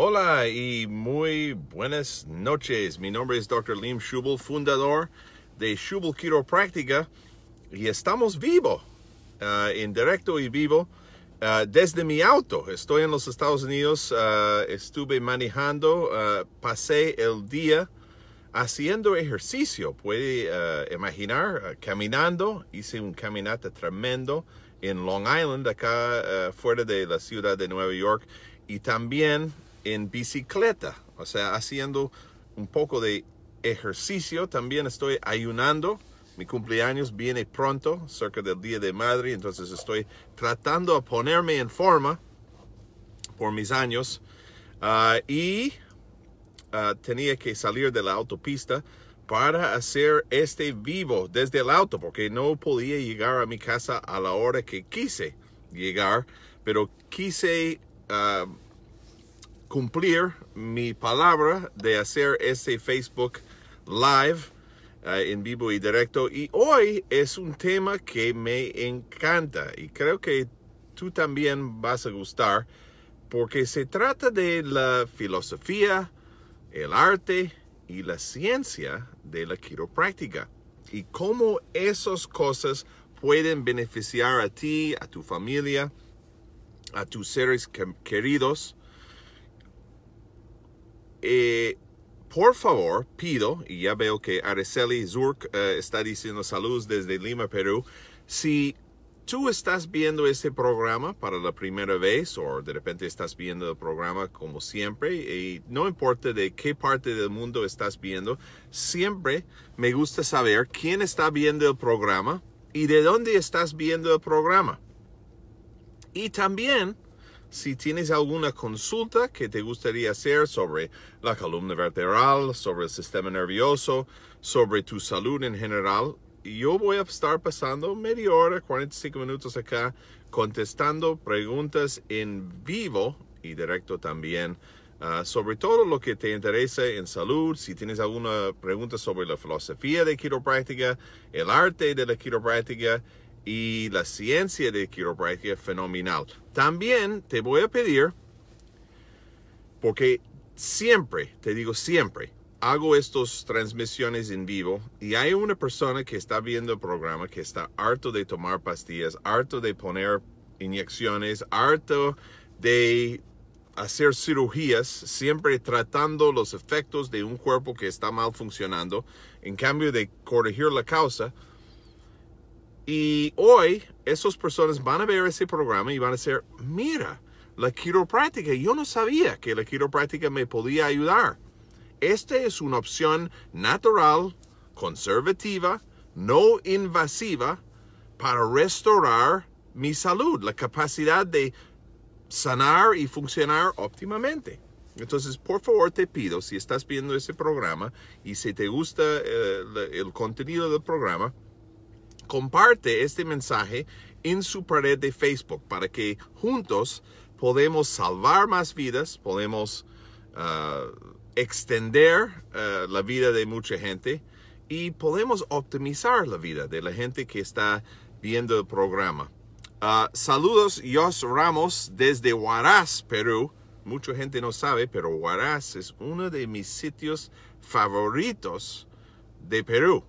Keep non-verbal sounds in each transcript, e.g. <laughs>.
Hola y muy buenas noches. Mi nombre es Dr. Lim Schubel, fundador de Schubel Quiropráctica y estamos vivo, uh, en directo y vivo uh, desde mi auto. Estoy en los Estados Unidos, uh, estuve manejando, pasé el día haciendo ejercicio, puede imaginar, caminando, hice un caminata tremendo en Long Island, acá fuera de la ciudad de Nueva York. Y también en bicicleta, o sea, haciendo un poco de ejercicio. También estoy ayunando. Mi cumpleaños viene pronto, cerca del Día de Madre, entonces estoy tratando a ponerme en forma por mis años. Ah, y ah, tenía que salir de la autopista para hacer este vivo desde el auto, porque no podía llegar a mi casa a la hora que quise llegar, pero quise ah, cumplir mi palabra de hacer ese Facebook Live eh, en vivo y directo. Y hoy es un tema que me encanta y creo que tú también vas a gustar porque se trata de la filosofía, el arte y la ciencia de la quiropráctica y cómo esas cosas pueden beneficiar a ti, a tu familia, a tus seres queridos eh, por favor, pido, y ya veo que Araceli Zurk eh, está diciendo saludos desde Lima, Perú. Si tú estás viendo este programa para la primera vez o de repente estás viendo el programa como siempre y no importa de qué parte del mundo estás viendo, siempre me gusta saber quién está viendo el programa y de dónde estás viendo el programa. Y también si tienes alguna consulta que te gustaría hacer sobre la columna vertebral, sobre el sistema nervioso, sobre tu salud en general, yo voy a estar pasando media hora, 45 minutos acá, contestando preguntas en vivo y directo también. Ah, sobre todo lo que te interesa en salud, si tienes alguna pregunta sobre la filosofía de quiropráctica, el arte de la quiropráctica, y la ciencia de quiropráctica es fenomenal. También te voy a pedir, porque siempre, te digo siempre, hago estas transmisiones en vivo y hay una persona que está viendo el programa que está harto de tomar pastillas, harto de poner inyecciones, harto de hacer cirugías, siempre tratando los efectos de un cuerpo que está mal funcionando, en cambio de corregir la causa, y hoy esas personas van a ver ese programa y van a decir, mira, la quiropráctica, yo no sabía que la quiropráctica me podía ayudar. Esta es una opción natural, conservativa, no invasiva para restaurar mi salud, la capacidad de sanar y funcionar óptimamente. Entonces, por favor, te pido, si estás viendo ese programa y si te gusta eh, el contenido del programa, comparte este mensaje en su pared de Facebook para que juntos podemos salvar más vidas, podemos ah, extender ah, la vida de mucha gente y podemos optimizar la vida de la gente que está viendo el programa. Uh, saludos, Jos Ramos desde Huaraz, Perú. Mucha gente no sabe, pero Huaraz es uno de mis sitios favoritos de Perú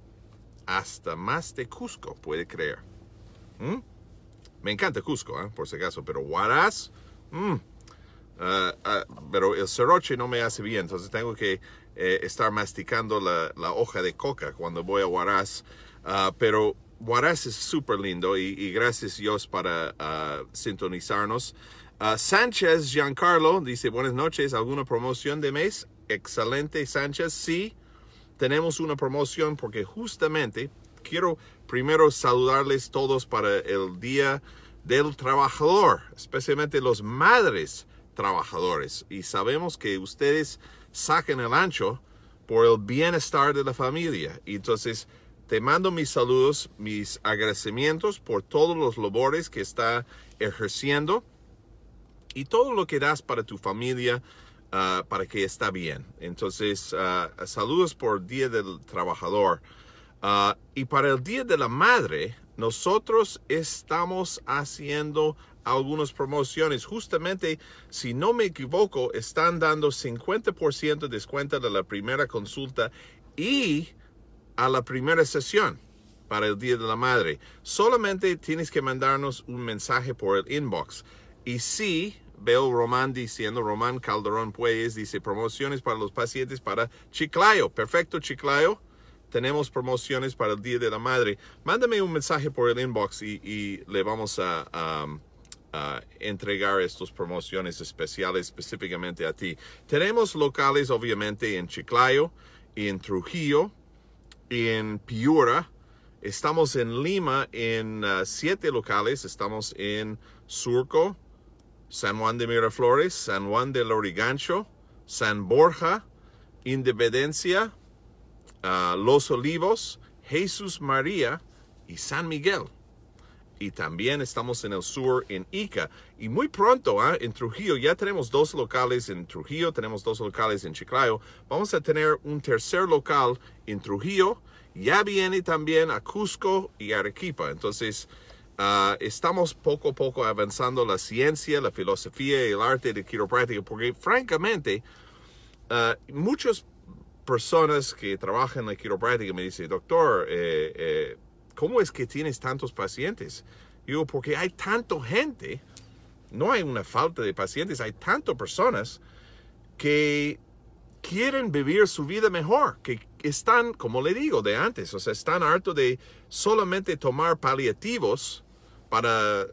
hasta más de Cusco puede creer. ¿Mm? Me encanta Cusco, ¿eh? por si acaso, pero Huaraz, ¿mm? ah, ah, pero el cerroche no me hace bien, entonces tengo que eh, estar masticando la, hoja de coca cuando voy a Huaraz. Ah, pero Huaraz es súper lindo y, y, gracias Dios para sintonizarnos. Sánchez Giancarlo dice, buenas noches, ¿alguna promoción de mes? Excelente Sánchez, sí tenemos una promoción porque justamente quiero primero saludarles todos para el Día del Trabajador, especialmente los madres trabajadores. Y sabemos que ustedes sacan el ancho por el bienestar de la familia. Y entonces te mando mis saludos, mis agradecimientos por todos los labores que está ejerciendo y todo lo que das para tu familia Ah, para que está bien. Entonces, ah, saludos por Día del Trabajador. Ah, y para el Día de la Madre, nosotros estamos haciendo algunas promociones. Justamente, si no me equivoco, están dando 50% de descuento de la primera consulta y a la primera sesión para el Día de la Madre. Solamente tienes que mandarnos un mensaje por el inbox. Y si Veo Román diciendo, Román Calderón pues dice, promociones para los pacientes para Chiclayo. Perfecto, Chiclayo. Tenemos promociones para el Día de la Madre. Mándame un mensaje por el inbox y, le vamos a, entregar estas promociones especiales específicamente a ti. Tenemos locales, obviamente, en Chiclayo en Trujillo en Piura. Estamos en Lima en ah, siete locales. Estamos en Surco. San Juan de Miraflores, San Juan de Lorigancho, San Borja, Independencia, ah, Los Olivos, Jesús María y San Miguel. Y también estamos en el sur en Ica. Y muy pronto ah, en Trujillo ya tenemos dos locales en Trujillo, tenemos dos locales en Chiclayo. Vamos a tener un tercer local en Trujillo. Ya viene también a Cusco y Arequipa. Entonces, Ah, estamos poco a poco avanzando la ciencia, la filosofía y el arte de quiropráctica, porque francamente, ah, muchas personas que trabajan en la quiropráctica me dicen, doctor, eh, eh, ¿cómo es que tienes tantos pacientes? yo, porque hay tanta gente, no hay una falta de pacientes, hay tantas personas que quieren vivir su vida mejor, que están, como le digo de antes, o sea, están hartos de solamente tomar paliativos para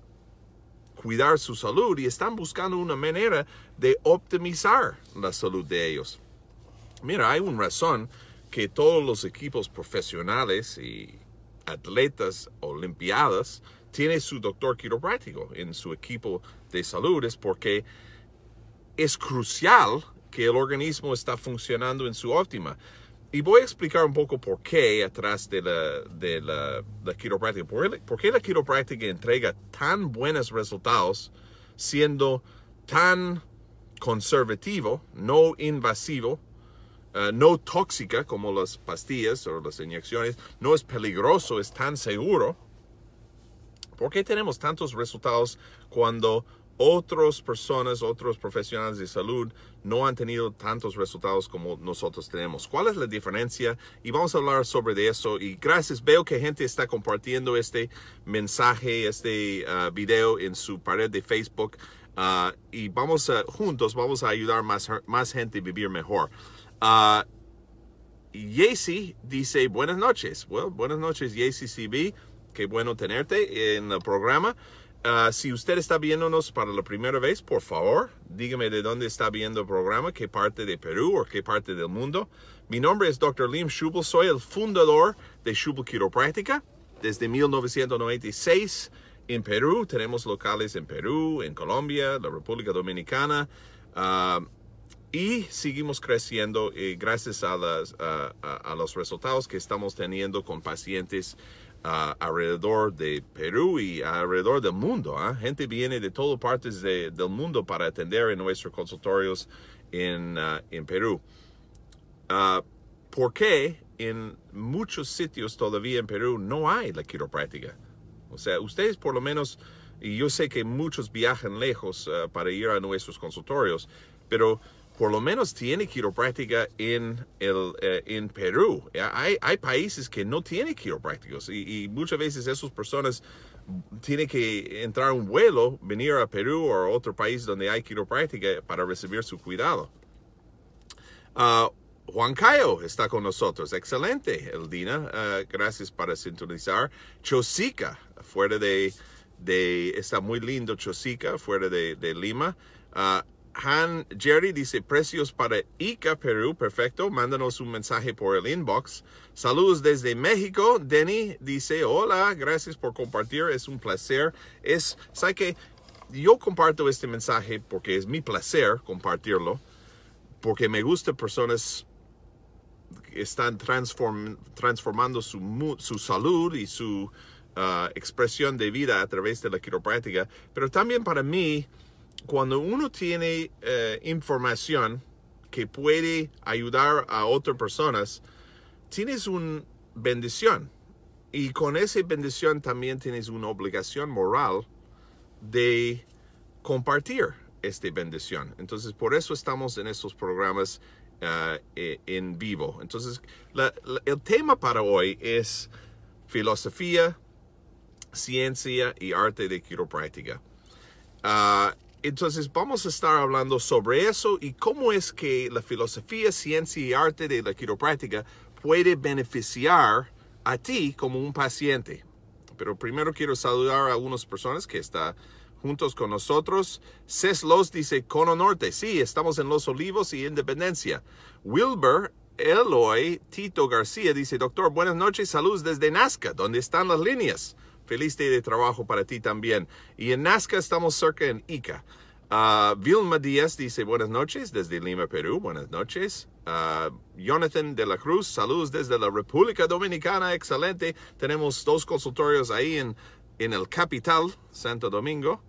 cuidar su salud y están buscando una manera de optimizar la salud de ellos. Mira, hay una razón que todos los equipos profesionales y atletas olimpiadas tienen su doctor quiropráctico en su equipo de salud es porque es crucial que el organismo está funcionando en su óptima. Y voy a explicar un poco por qué atrás de la, de la, quiropráctica, por, qué la quiropráctica entrega tan buenos resultados siendo tan conservativo, no invasivo, eh, no tóxica como las pastillas o las inyecciones, no es peligroso, es tan seguro. ¿Por qué tenemos tantos resultados cuando otras personas, otros profesionales de salud no han tenido tantos resultados como nosotros tenemos. ¿Cuál es la diferencia? Y vamos a hablar sobre de eso. Y gracias, veo que gente está compartiendo este mensaje, este ah, video en su pared de Facebook. Ah, y vamos a, juntos, vamos a ayudar más, más gente a vivir mejor. Uh, dice, buenas noches. Bueno, buenas noches, Yesi CB. Qué bueno tenerte en el programa. Ah, si usted está viéndonos para la primera vez, por favor, dígame de dónde está viendo el programa, qué parte de Perú o qué parte del mundo. Mi nombre es Dr. Lim Schubel, soy el fundador de Schubel Quiropráctica. Desde 1996 en Perú, tenemos locales en Perú, en Colombia, la República Dominicana. Ah, y seguimos creciendo eh, gracias a, a, a los resultados que estamos teniendo con pacientes alrededor de Perú y alrededor del mundo. ¿ah? Gente viene de todas partes del mundo para atender en nuestros consultorios en, ah, en Perú. Ah, ¿Por qué en muchos sitios todavía en Perú no hay la quiropráctica? O sea, ustedes por lo menos, y yo sé que muchos viajan lejos para ir a nuestros consultorios, pero por lo menos tiene quiropráctica en, el, eh, en Perú. Eh, hay, países que no tienen quiroprácticos y, muchas veces esas personas tienen que entrar un vuelo, venir a Perú o a otro país donde hay quiropráctica para recibir su cuidado. Ah, Juan Cayo está con nosotros. Excelente, Eldina. Ah, gracias para sintonizar. Chosica, fuera de, está muy lindo Chosica, fuera de, Lima. Ah, han Jerry dice precios para Ica, Perú. Perfecto. Mándanos un mensaje por el inbox. Saludos desde México. Denny dice hola. Gracias por compartir. Es un placer. Es, ¿sabes que Yo comparto este mensaje porque es mi placer compartirlo. Porque me gusta personas que están transform, transformando su, salud y su ah, expresión de vida a través de la quiropráctica. Pero también para mí cuando uno tiene eh, información que puede ayudar a otras personas, tienes una bendición. Y con esa bendición también tienes una obligación moral de compartir esta bendición. Entonces, por eso estamos en estos programas eh, eh, en vivo. Entonces, el tema para hoy es filosofía, ciencia y arte de quiropráctica. Ah, entonces vamos a estar hablando sobre eso y cómo es que la filosofía, ciencia y arte de la quiropráctica puede beneficiar a ti como un paciente. Pero primero quiero saludar a algunas personas que están juntos con nosotros. Los dice Cono Norte. Sí, estamos en Los Olivos y Independencia. Wilbur Eloy Tito García dice, doctor, buenas noches, saludos desde Nazca, donde están las líneas. Feliz día de trabajo para ti también. Y en Nazca estamos cerca en Ica. Ah, Vilma Díaz dice buenas noches desde Lima, Perú. Buenas noches. Ah, Jonathan de la Cruz, saludos desde la República Dominicana. Excelente. Tenemos dos consultorios ahí en, en el capital, Santo Domingo.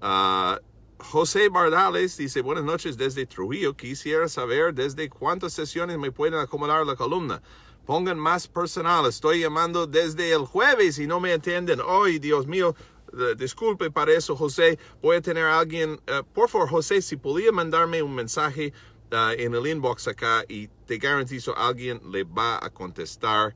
Ah, José Bardales dice buenas noches desde Trujillo. Quisiera saber desde cuántas sesiones me pueden acomodar la columna. Pongan más personal. Estoy llamando desde el jueves y no me atienden. hoy. Dios mío. Eh, disculpe para eso, José. Voy a tener alguien. Eh, por favor, José, si podía mandarme un mensaje eh, en el inbox acá y te garantizo alguien le va a contestar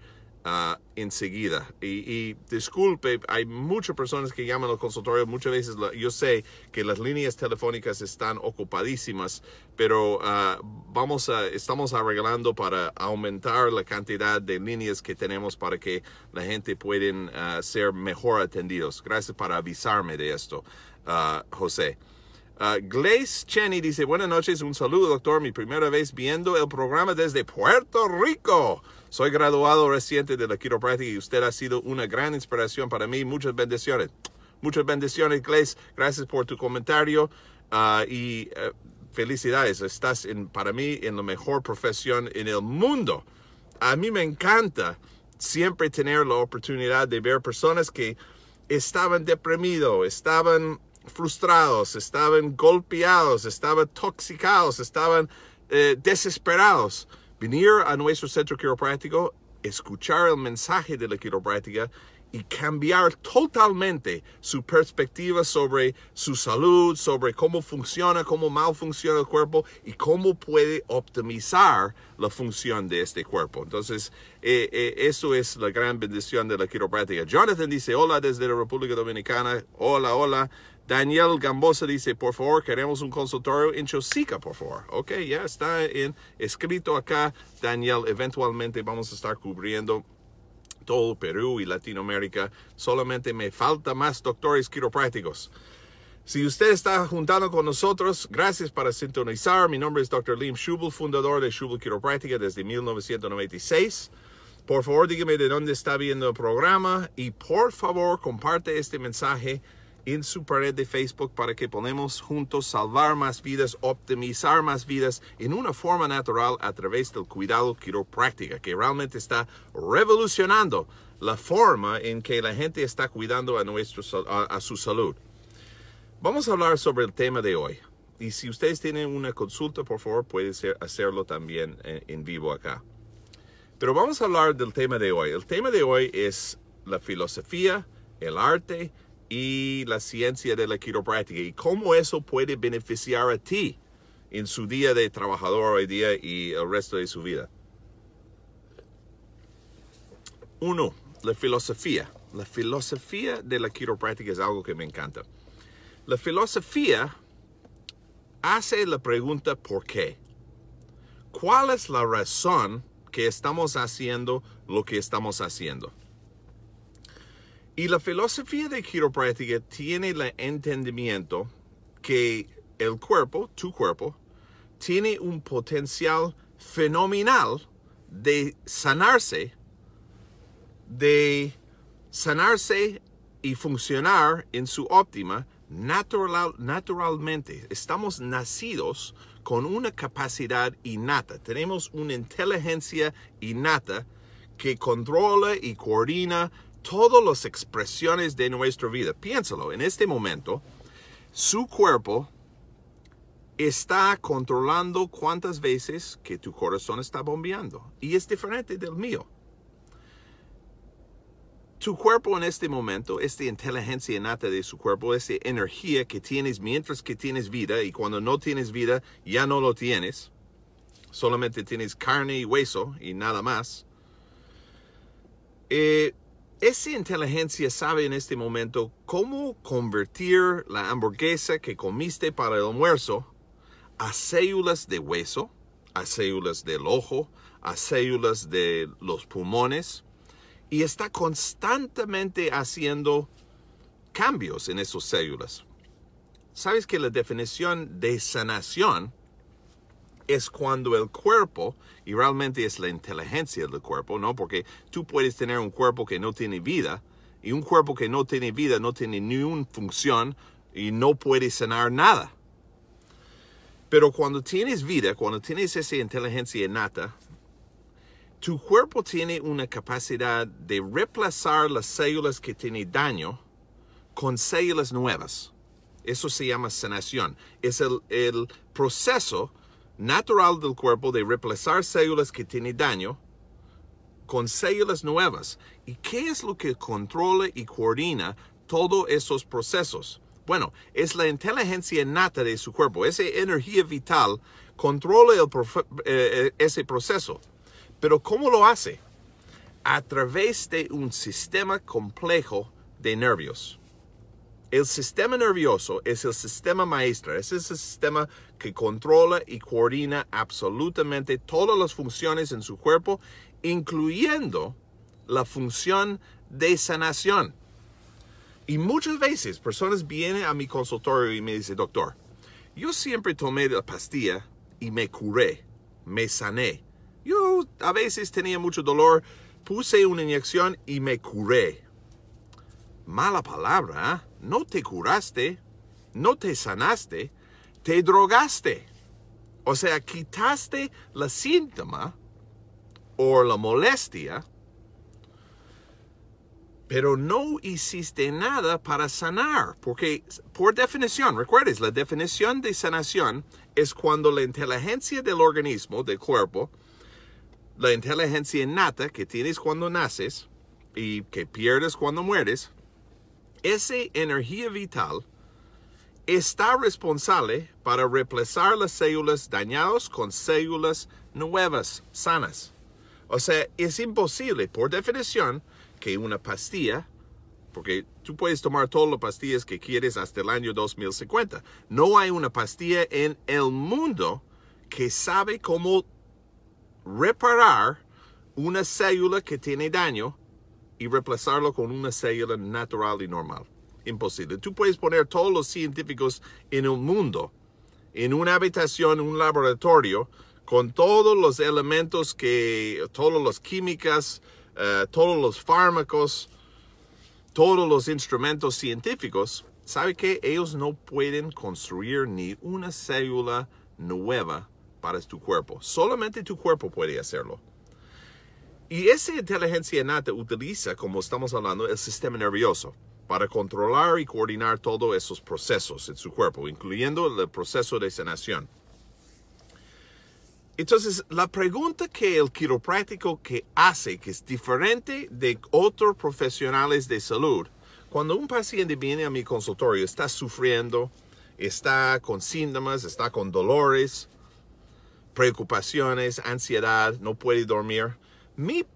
Ah, enseguida. Y, disculpe, hay muchas personas que llaman al consultorio, muchas veces yo sé que las líneas telefónicas están ocupadísimas, pero ah, vamos a, estamos arreglando para aumentar la cantidad de líneas que tenemos para que la gente pueden ah, ser mejor atendidos. Gracias para avisarme de esto, José. Glace Cheney dice, buenas noches, un saludo doctor, mi primera vez viendo el programa desde Puerto Rico. Soy graduado reciente de la quiropráctica y usted ha sido una gran inspiración para mí. Muchas bendiciones. Muchas bendiciones, Glaze. Gracias por tu comentario ah, y eh, felicidades. Estás en, para mí en la mejor profesión en el mundo. A mí me encanta siempre tener la oportunidad de ver personas que estaban deprimidos, estaban frustrados, estaban golpeados, estaban toxicados, estaban eh, desesperados venir a nuestro centro quiropráctico, escuchar el mensaje de la quiropráctica y cambiar totalmente su perspectiva sobre su salud, sobre cómo funciona, cómo mal funciona el cuerpo y cómo puede optimizar la función de este cuerpo. Entonces, eh, eh, eso es la gran bendición de la quiropráctica. Jonathan dice, hola desde la República Dominicana, hola, hola. Daniel Gambosa dice, por favor, queremos un consultorio en Chosica, por favor. Ok, ya está en, escrito acá, Daniel. Eventualmente vamos a estar cubriendo todo Perú y Latinoamérica. Solamente me falta más doctores quiroprácticos. Si usted está juntando con nosotros, gracias para sintonizar. Mi nombre es Dr. Lim Schubel, fundador de Schubel Quiropráctica desde 1996. Por favor, dígame de dónde está viendo el programa y por favor comparte este mensaje en su pared de Facebook para que podamos juntos salvar más vidas, optimizar más vidas en una forma natural a través del cuidado quiropráctica, que realmente está revolucionando la forma en que la gente está cuidando a, nuestro, a su salud. Vamos a hablar sobre el tema de hoy. Y si ustedes tienen una consulta, por favor, pueden hacerlo también eh, en vivo acá. Pero vamos a hablar del tema de hoy. El tema de hoy es la filosofía, el arte y la ciencia de la quiropráctica y cómo eso puede beneficiar a ti en su día de trabajador hoy día y el resto de su vida. Uno, la filosofía. La filosofía de la quiropráctica es algo que me encanta. La filosofía hace la pregunta ¿por qué? ¿Cuál es la razón que estamos haciendo lo que estamos haciendo? Y la filosofía de quiropráctica tiene el entendimiento que el cuerpo, tu cuerpo, tiene un potencial fenomenal de sanarse, de sanarse y funcionar en su óptima natural, naturalmente. Estamos nacidos con una capacidad innata, tenemos una inteligencia innata que controla y coordina todas las expresiones de nuestra vida. Piénsalo, en este momento, su cuerpo está controlando cuántas veces que tu corazón está bombeando. Y es diferente del mío. Tu cuerpo en este momento, esta inteligencia innata de su cuerpo, esa energía que tienes mientras que tienes vida y cuando no tienes vida ya no lo tienes. Solamente tienes carne y hueso y nada más. Eh, esa inteligencia sabe en este momento cómo convertir la hamburguesa que comiste para el almuerzo a células de hueso, a células del ojo, a células de los pulmones y está constantemente haciendo cambios en esas células. ¿Sabes que la definición de sanación es cuando el cuerpo, y realmente es la inteligencia del cuerpo, ¿no? Porque tú puedes tener un cuerpo que no tiene vida, y un cuerpo que no tiene vida no tiene ni una función y no puede sanar nada. Pero cuando tienes vida, cuando tienes esa inteligencia innata, tu cuerpo tiene una capacidad de reemplazar las células que tienen daño con células nuevas. Eso se llama sanación. Es el proceso natural del cuerpo de reemplazar células que tienen daño con células nuevas. ¿Y qué es lo que controla y coordina todos esos procesos? Bueno, es la inteligencia innata de su cuerpo. Esa energía vital controla eh, ese proceso. Pero ¿cómo lo hace? A través de un sistema complejo de nervios. El sistema nervioso es el sistema maestro, es el sistema que controla y coordina absolutamente todas las funciones en su cuerpo, incluyendo la función de sanación. Y muchas veces personas vienen a mi consultorio y me dicen, doctor, yo siempre tomé la pastilla y me curé, me sané. Yo a veces tenía mucho dolor, puse una inyección y me curé. Mala palabra, ¿ah? no te curaste, no te sanaste, te drogaste. O sea, quitaste la síntoma o la molestia, pero no hiciste nada para sanar, porque por definición, recuerdes, la definición de sanación es cuando la inteligencia del organismo, del cuerpo, la inteligencia innata que tienes cuando naces y que pierdes cuando mueres, esa energía vital está responsable para reemplazar las células dañadas con células nuevas, sanas. O sea, es imposible, por definición, que una pastilla, porque tú puedes tomar todas las pastillas que quieres hasta el año 2050. No hay una pastilla en el mundo que sabe cómo reparar una célula que tiene daño y reemplazarlo con una célula natural y normal. Imposible. Tú puedes poner todos los científicos en el mundo, en una habitación, en un laboratorio, con todos los elementos que, todos las químicas, eh, todos los fármacos, todos los instrumentos científicos, sabe que ellos no pueden construir ni una célula nueva para tu cuerpo. Solamente tu cuerpo puede hacerlo. Y esa inteligencia innata utiliza, como estamos hablando, el sistema nervioso para controlar y coordinar todos esos procesos en su cuerpo, incluyendo el proceso de sanación. Entonces, la pregunta que el quiropráctico que hace, que es diferente de otros profesionales de salud, cuando un paciente viene a mi consultorio, está sufriendo, está con síntomas, está con dolores, preocupaciones, ansiedad, no puede dormir, mi,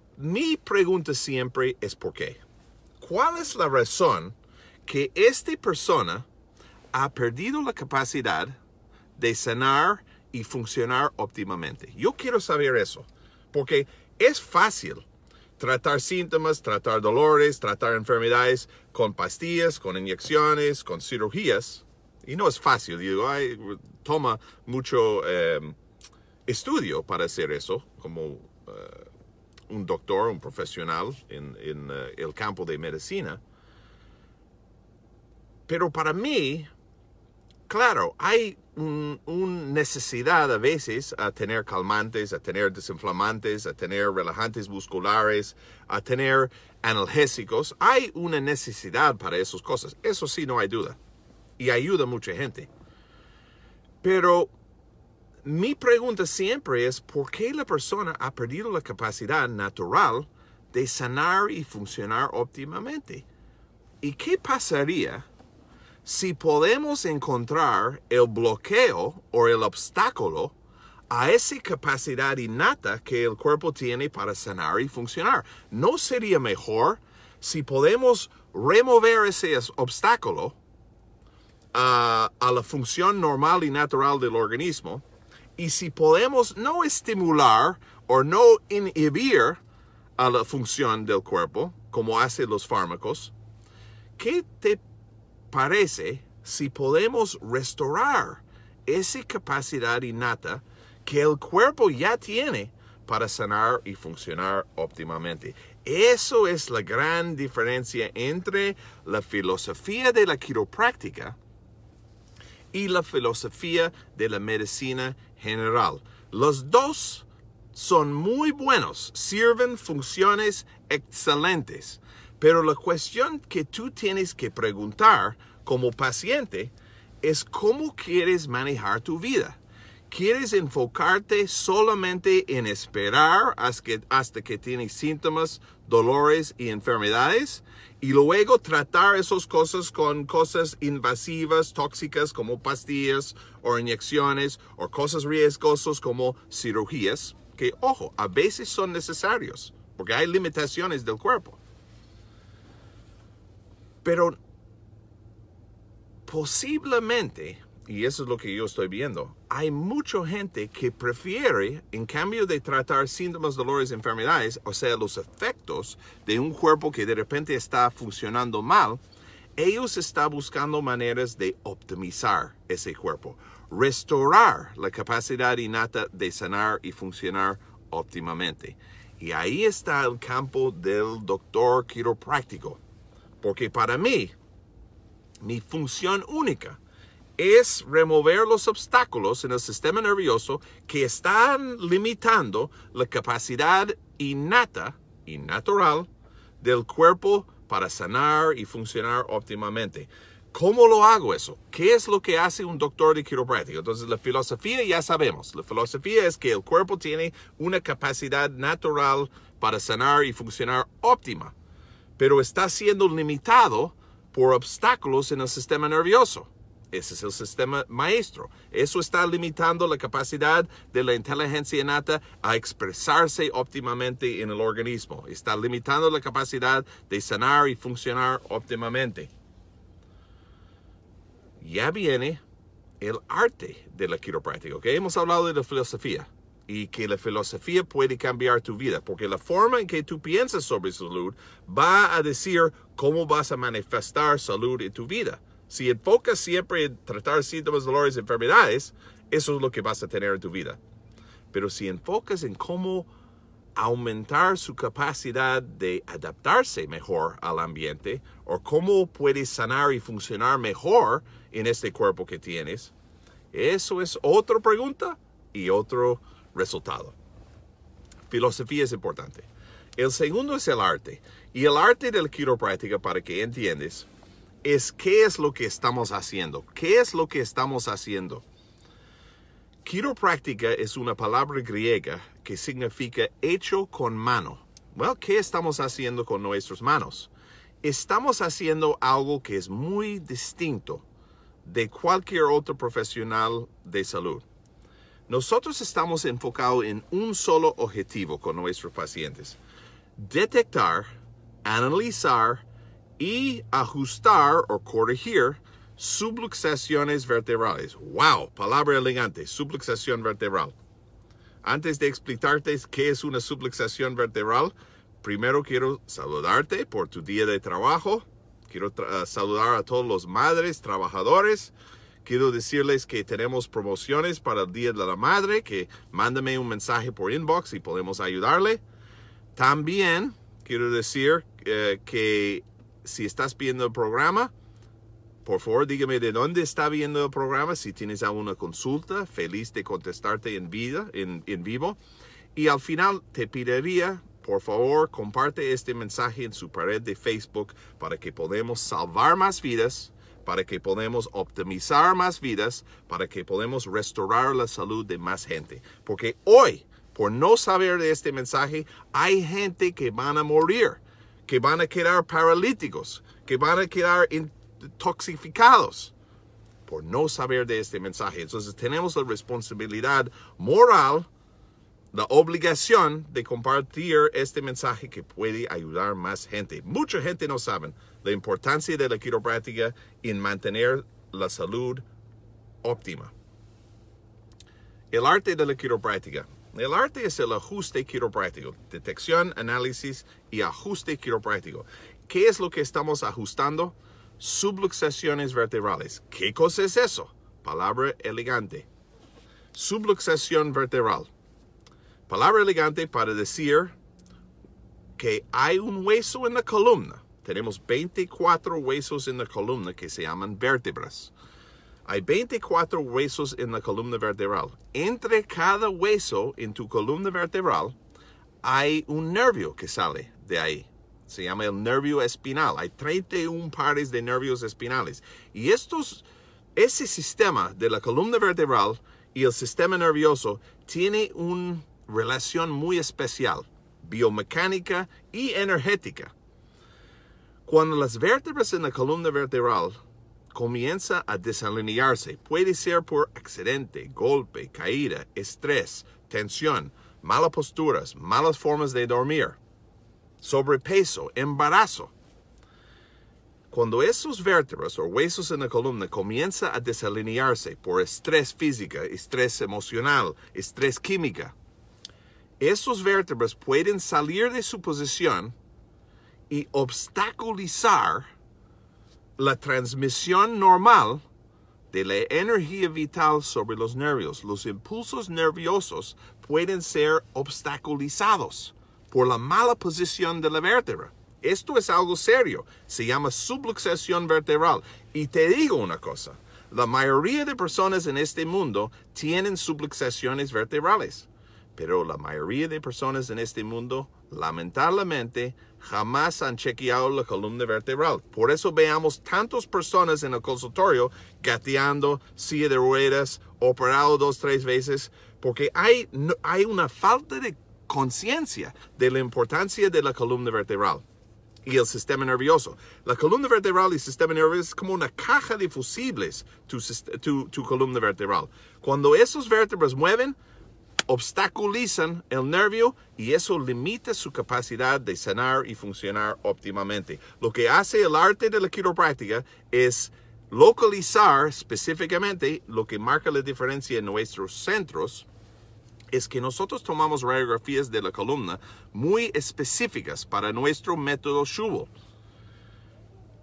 pregunta siempre es por qué. ¿Cuál es la razón que esta persona ha perdido la capacidad de sanar y funcionar óptimamente? Yo quiero saber eso, porque es fácil tratar síntomas, tratar dolores, tratar enfermedades con pastillas, con inyecciones, con cirugías. Y no es fácil, digo, toma mucho eh, estudio para hacer eso, como... Eh, un doctor, un profesional en, eh, el campo de medicina. Pero para mí, claro, hay una necesidad a veces a tener calmantes, a tener desinflamantes, a tener relajantes musculares, a tener analgésicos. Hay una necesidad para esas cosas. Eso sí, no hay duda. Y ayuda a mucha gente. Pero mi pregunta siempre es, ¿por qué la persona ha perdido la capacidad natural de sanar y funcionar óptimamente? ¿Y qué pasaría si podemos encontrar el bloqueo o el obstáculo a esa capacidad innata que el cuerpo tiene para sanar y funcionar. ¿No sería mejor si podemos remover ese obstáculo ah, a la función normal y natural del organismo y si podemos no estimular o no inhibir a la función del cuerpo, como hacen los fármacos, ¿qué te parece si podemos restaurar esa capacidad innata que el cuerpo ya tiene para sanar y funcionar óptimamente. Eso es la gran diferencia entre la filosofía de la quiropráctica y la filosofía de la medicina general. Los dos son muy buenos, sirven funciones excelentes, pero la cuestión que tú tienes que preguntar como paciente es cómo quieres manejar tu vida. ¿Quieres enfocarte solamente en esperar hasta que, tienes síntomas, dolores y enfermedades? y luego tratar esas cosas con cosas invasivas, tóxicas como pastillas o inyecciones o cosas riesgosas como cirugías, que ojo, a veces son necesarios porque hay limitaciones del cuerpo. Pero posiblemente y eso es lo que yo estoy viendo, hay mucha gente que prefiere, en cambio de tratar síntomas, dolores, enfermedades, o sea, los efectos de un cuerpo que de repente está funcionando mal, ellos están buscando maneras de optimizar ese cuerpo, restaurar la capacidad innata de sanar y funcionar óptimamente. Y ahí está el campo del doctor quiropráctico, porque para mí, mi función única, es remover los obstáculos en el sistema nervioso que están limitando la capacidad innata y natural del cuerpo para sanar y funcionar óptimamente. ¿Cómo lo hago eso? ¿Qué es lo que hace un doctor de quiropráctico? Entonces, la filosofía ya sabemos. La filosofía es que el cuerpo tiene una capacidad natural para sanar y funcionar óptima, pero está siendo limitado por obstáculos en el sistema nervioso. Ese es el sistema maestro. Eso está limitando la capacidad de la inteligencia innata a expresarse óptimamente en el organismo. Está limitando la capacidad de sanar y funcionar óptimamente. Ya viene el arte de la quiropráctica. ¿okay? Hemos hablado de la filosofía y que la filosofía puede cambiar tu vida, porque la forma en que tú piensas sobre salud va a decir cómo vas a manifestar salud en tu vida. Si enfocas siempre en tratar síntomas, dolores, y enfermedades, eso es lo que vas a tener en tu vida. Pero si enfocas en cómo aumentar su capacidad de adaptarse mejor al ambiente o cómo puedes sanar y funcionar mejor en este cuerpo que tienes, eso es otra pregunta y otro resultado. Filosofía es importante. El segundo es el arte. Y el arte de la quiropráctica, para que entiendes, es qué es lo que estamos haciendo, qué es lo que estamos haciendo. Quiropráctica es una palabra griega que significa hecho con mano. Bueno, ¿qué estamos haciendo con nuestras manos? Estamos haciendo algo que es muy distinto de cualquier otro profesional de salud. Nosotros estamos enfocados en un solo objetivo con nuestros pacientes. Detectar, analizar y ajustar o corregir subluxaciones vertebrales. ¡Wow! Palabra elegante, subluxación vertebral. Antes de explicarte qué es una subluxación vertebral, primero quiero saludarte por tu día de trabajo. Quiero eh, saludar a todos los madres, trabajadores. Quiero decirles que tenemos promociones para el Día de la Madre, que mándame un mensaje por inbox y podemos ayudarle. También quiero decir eh, que si estás viendo el programa, por favor dígame de dónde está viendo el programa. Si tienes alguna consulta, feliz de contestarte en, vida, en, vivo. Y al final te pediría, por favor, comparte este mensaje en su pared de Facebook para que podamos salvar más vidas, para que podamos optimizar más vidas, para que podamos restaurar la salud de más gente. Porque hoy, por no saber de este mensaje, hay gente que van a morir que van a quedar paralíticos, que van a quedar intoxicados por no saber de este mensaje. Entonces tenemos la responsabilidad moral, la obligación de compartir este mensaje que puede ayudar más gente. Mucha gente no sabe la importancia de la quiropráctica en mantener la salud óptima. El arte de la quiropráctica el arte es el ajuste quiropráctico, detección, análisis y ajuste quiropráctico. ¿Qué es lo que estamos ajustando? Subluxaciones vertebrales. ¿Qué cosa es eso? Palabra elegante. Subluxación vertebral. Palabra elegante para decir que hay un hueso en la columna. Tenemos 24 huesos en la columna que se llaman vértebras. Hay 24 huesos en la columna vertebral. Entre cada hueso en tu columna vertebral hay un nervio que sale de ahí. Se llama el nervio espinal. Hay 31 pares de nervios espinales. Y estos, ese sistema de la columna vertebral y el sistema nervioso tiene una relación muy especial, biomecánica y energética. Cuando las vértebras en la columna vertebral comienza a desalinearse. Puede ser por accidente, golpe, caída, estrés, tensión, malas posturas, malas formas de dormir, sobrepeso, embarazo. Cuando esos vértebras o huesos en la columna comienza a desalinearse por estrés física, estrés emocional, estrés química, esos vértebras pueden salir de su posición y obstaculizar la transmisión normal de la energía vital sobre los nervios. Los impulsos nerviosos pueden ser obstaculizados por la mala posición de la vértebra. Esto es algo serio. Se llama subluxación vertebral. Y te digo una cosa. La mayoría de personas en este mundo tienen subluxaciones vertebrales. Pero la mayoría de personas en este mundo, lamentablemente, jamás han chequeado la columna vertebral. Por eso veamos tantas personas en el consultorio gateando, silla de ruedas, operado dos, tres veces, porque hay, hay una falta de conciencia de la importancia de la columna vertebral y el sistema nervioso. La columna vertebral y el sistema nervioso es como una caja de fusibles, tu columna vertebral. Cuando esos vértebras mueven, obstaculizan el nervio y eso limita su capacidad de sanar y funcionar óptimamente. Lo que hace el arte de la quiropráctica es localizar específicamente lo que marca la diferencia en nuestros centros es que nosotros tomamos radiografías de la columna muy específicas para nuestro método Shubo.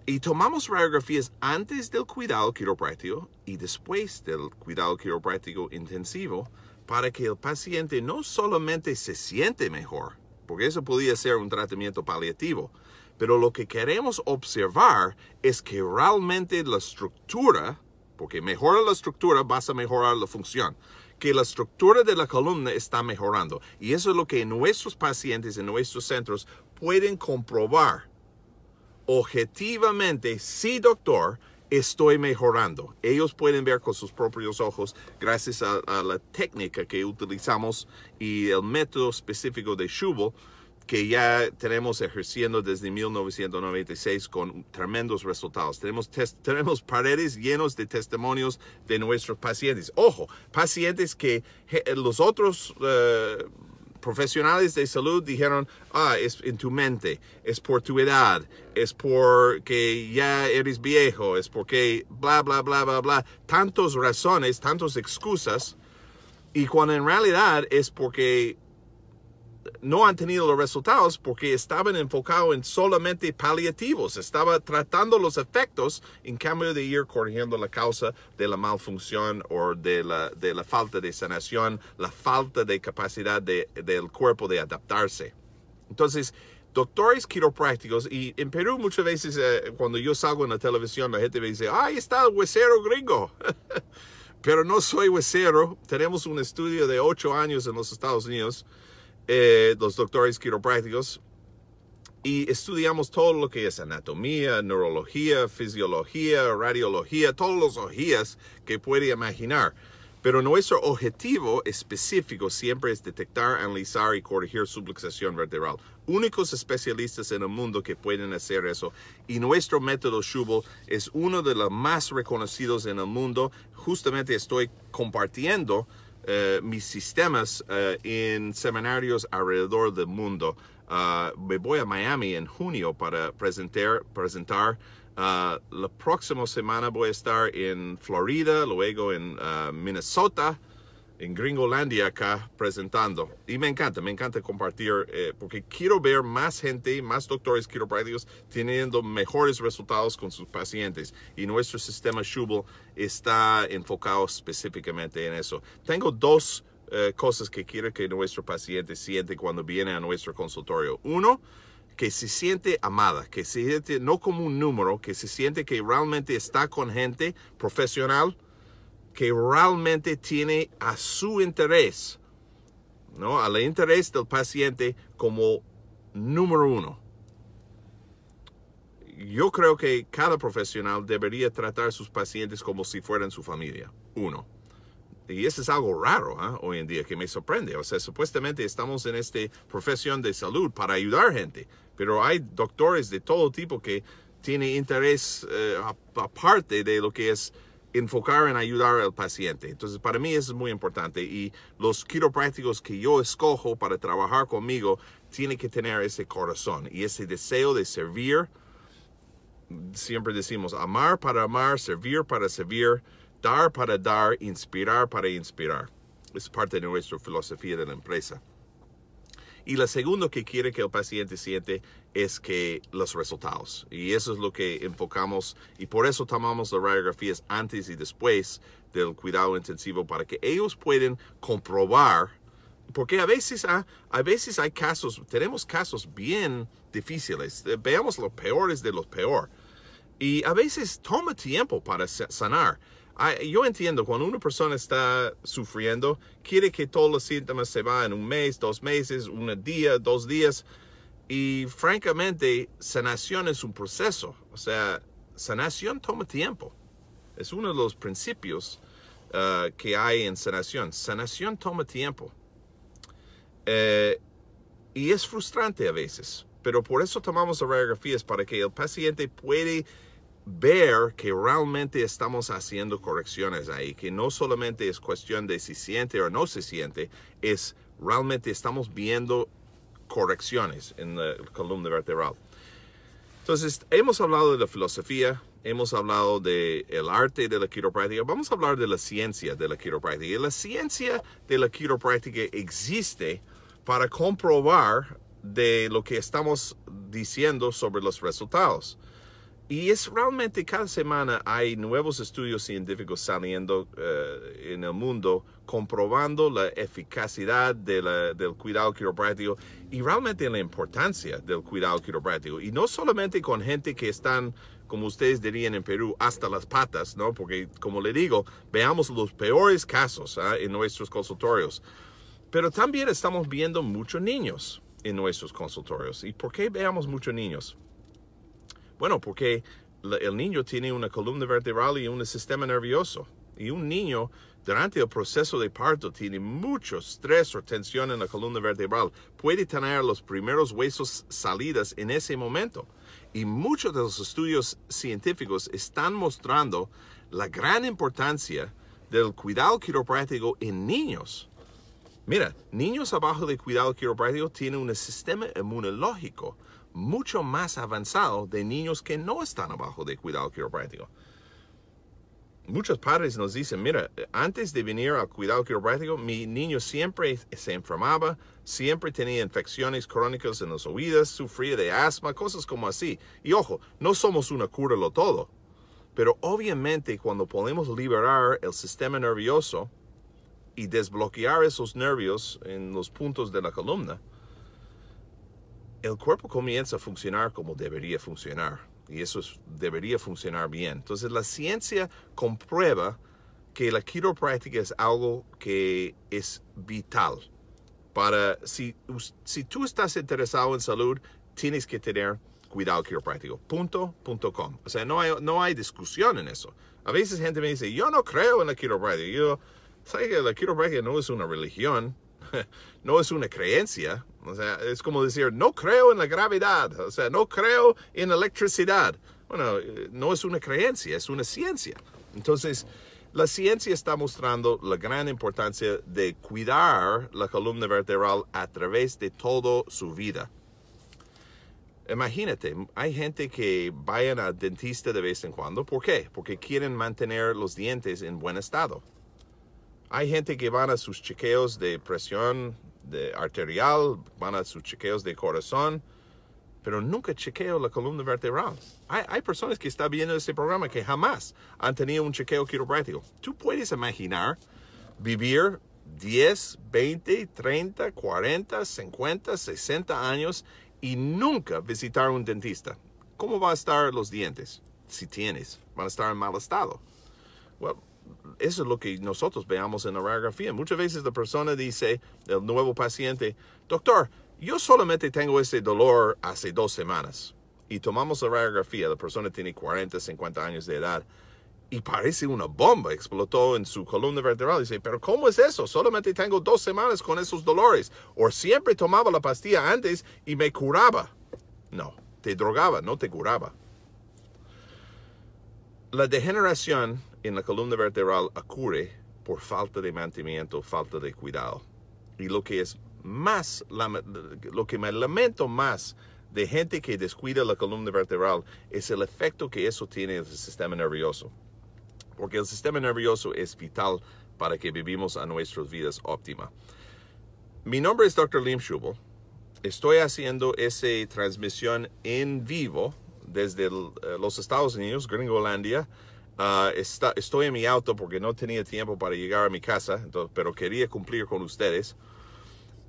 Y tomamos radiografías antes del cuidado quiropráctico y después del cuidado quiropráctico intensivo para que el paciente no solamente se siente mejor, porque eso podría ser un tratamiento paliativo, pero lo que queremos observar es que realmente la estructura, porque mejora la estructura vas a mejorar la función, que la estructura de la columna está mejorando. Y eso es lo que nuestros pacientes en nuestros centros pueden comprobar objetivamente, sí doctor, estoy mejorando. Ellos pueden ver con sus propios ojos gracias a, la técnica que utilizamos y el método específico de Shubo que ya tenemos ejerciendo desde 1996 con tremendos resultados. Tenemos, tenemos paredes llenos de testimonios de nuestros pacientes. Ojo, pacientes que eh, los otros... Eh, profesionales de salud dijeron, ah, es en tu mente, es por tu edad, es porque ya eres viejo, es porque bla, bla, bla, bla, bla. Tantas razones, tantas excusas. Y cuando en realidad es porque no han tenido los resultados porque estaban enfocados en solamente paliativos, estaba tratando los efectos en cambio de ir corrigiendo la causa de la malfunción o de la, falta de sanación, la falta de capacidad del cuerpo de adaptarse. Entonces, doctores quiroprácticos, y en Perú muchas veces eh, cuando yo salgo en la televisión la gente me dice, ahí está el huesero gringo. <laughs> Pero no soy huesero, tenemos un estudio de ocho años en los Estados Unidos los eh, doctores quiroprácticos, y estudiamos todo lo que es anatomía, neurología, fisiología, radiología, todos los ojías que puede imaginar. Pero nuestro objetivo específico siempre es detectar, analizar y corregir subluxación vertebral. Únicos especialistas en el mundo que pueden hacer eso. Y nuestro método Schubel es uno de los más reconocidos en el mundo. Justamente estoy compartiendo eh, mis sistemas eh, en seminarios alrededor del mundo. Ah, me voy a Miami en junio para presentar, ah, la próxima semana voy a estar en Florida, luego en ah, Minnesota, en Gringolandia acá presentando. Y me encanta, me encanta compartir eh, porque quiero ver más gente, más doctores quiroprácticos teniendo mejores resultados con sus pacientes. Y nuestro sistema Schubel está enfocado específicamente en eso. Tengo dos eh, cosas que quiero que nuestro paciente siente cuando viene a nuestro consultorio. Uno, que se siente amada, que se siente no como un número, que se siente que realmente está con gente profesional, que realmente tiene a su interés, ¿no? Al interés del paciente como número uno. Yo creo que cada profesional debería tratar a sus pacientes como si fueran su familia, uno. Y eso es algo raro ¿ah? hoy en día que me sorprende. O sea, supuestamente estamos en esta profesión de salud para ayudar gente, pero hay doctores de todo tipo que tienen interés eh, aparte de lo que es enfocar en ayudar al paciente. Entonces, para mí eso es muy importante y los quiroprácticos que yo escojo para trabajar conmigo tienen que tener ese corazón y ese deseo de servir. Siempre decimos amar para amar, servir para servir, dar para dar, inspirar para inspirar. Es parte de nuestra filosofía de la empresa. Y la segunda que quiere que el paciente siente es que los resultados. Y eso es lo que enfocamos y por eso tomamos las radiografías antes y después del cuidado intensivo para que ellos pueden comprobar, porque a veces, ah, a, veces hay casos, tenemos casos bien difíciles, eh, veamos los peores de los peor. Y a veces toma tiempo para sanar. Ah, yo entiendo, cuando una persona está sufriendo, quiere que todos los síntomas se van en un mes, dos meses, un día, dos días y francamente, sanación es un proceso. O sea, sanación toma tiempo. Es uno de los principios ah, que hay en sanación. Sanación toma tiempo. Eh, y es frustrante a veces, pero por eso tomamos radiografías para que el paciente puede ver que realmente estamos haciendo correcciones ahí, que no solamente es cuestión de si siente o no se siente, es realmente estamos viendo correcciones en la columna vertebral. Entonces, hemos hablado de la filosofía, hemos hablado del el arte de la quiropráctica, vamos a hablar de la ciencia de la quiropráctica. la ciencia de la quiropráctica existe para comprobar de lo que estamos diciendo sobre los resultados. Y es realmente cada semana hay nuevos estudios científicos saliendo eh, en el mundo comprobando la eficacidad del cuidado quiropráctico y realmente la importancia del cuidado quiropráctico. Y no solamente con gente que están, como ustedes dirían en Perú, hasta las patas, ¿no? Porque, como le digo, veamos los peores casos ¿ah? en nuestros consultorios. Pero también estamos viendo muchos niños en nuestros consultorios. ¿Y por qué veamos muchos niños? Bueno, porque el niño tiene una columna vertebral y un sistema nervioso. Y un niño durante el proceso de parto tiene mucho estrés o tensión en la columna vertebral. Puede tener los primeros huesos salidas en ese momento. Y muchos de los estudios científicos están mostrando la gran importancia del cuidado quiroprático en niños. Mira, niños abajo del cuidado quiroprático tienen un sistema inmunológico mucho más avanzado de niños que no están abajo de cuidado quiropráctico. Muchos padres nos dicen, mira, antes de venir al cuidado quiropráctico, mi niño siempre se enfermaba, siempre tenía infecciones crónicas en las oídos, sufría de asma, cosas como así. Y ojo, no somos una cura lo todo, pero obviamente cuando podemos liberar el sistema nervioso y desbloquear esos nervios en los puntos de la columna, el cuerpo comienza a funcionar como debería funcionar y eso debería funcionar bien. Entonces la ciencia comprueba que la quiropráctica es algo que es vital. Para, si, si tú estás interesado en salud, tienes que tener cuidado quiropráctico. Punto, punto O sea, no hay, no hay discusión en eso. A veces gente me dice, yo no creo en la quiropráctica. Yo, ¿sabes que la quiropráctica no es una religión? <laughs> no es una creencia. es como decir, no creo en la gravedad, o sea, no creo en electricidad. Bueno, eh, no es una creencia, es una ciencia. Entonces, la ciencia está mostrando la gran importancia de cuidar la columna vertebral a través de toda su vida. Imagínate, hay gente que vayan al dentista de vez en cuando. ¿Por qué? Porque quieren mantener los dientes en buen estado. Hay gente que van a sus chequeos de presión de arterial, van a sus chequeos de corazón, pero nunca chequeo la columna vertebral. Hay, personas que están viendo este programa que jamás han tenido un chequeo quiropráctico. Tú puedes imaginar vivir 10, 20, 30, 40, 50, 60 años y nunca visitar un dentista. ¿Cómo van a estar los dientes? Si tienes, van a estar en mal estado eso es lo que nosotros veamos en la radiografía. Muchas veces la persona dice, el nuevo paciente, doctor, yo solamente tengo ese dolor hace dos semanas. Y tomamos la radiografía, la persona tiene 40, 50 años de edad y parece una bomba, explotó en su columna vertebral. Dice, pero ¿cómo es eso? Solamente tengo dos semanas con esos dolores. O siempre tomaba la pastilla antes y me curaba. No, te drogaba, no te curaba. La degeneración en la columna vertebral ocurre por falta de mantenimiento, falta de cuidado. Y lo que es más, lo que me lamento más de gente que descuida la columna vertebral es el efecto que eso tiene en el sistema nervioso. Porque el sistema nervioso es vital para que vivimos a nuestras vidas óptima Mi nombre es Dr. Lim Schubel. Estoy haciendo esa transmisión en vivo desde eh, los Estados Unidos, Gringolandia, Ah, estoy en mi auto porque no tenía tiempo para llegar a mi casa, pero quería cumplir con ustedes.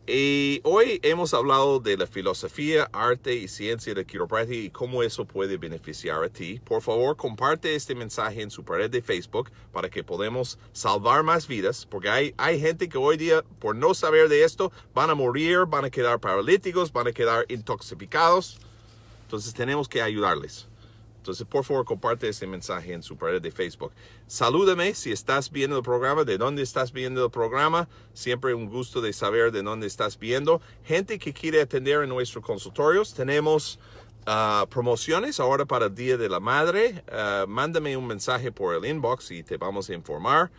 Y hoy hemos hablado de la filosofía, arte y ciencia de la quiropráctica y cómo eso puede beneficiar a ti. Por favor, comparte este mensaje en su pared de Facebook para que podamos salvar más vidas, porque hay, hay gente que hoy día, por no saber de esto, van a morir, van a quedar paralíticos, van a quedar intoxicados. Entonces tenemos que ayudarles. Entonces, por favor, comparte ese mensaje en su pared de Facebook. Salúdame si estás viendo el programa, de dónde estás viendo el programa. Siempre un gusto de saber de dónde estás viendo. Gente que quiere atender en nuestros consultorios, tenemos ah, promociones ahora para el Día de la Madre. Ah, mándame un mensaje por el inbox y te vamos a informar.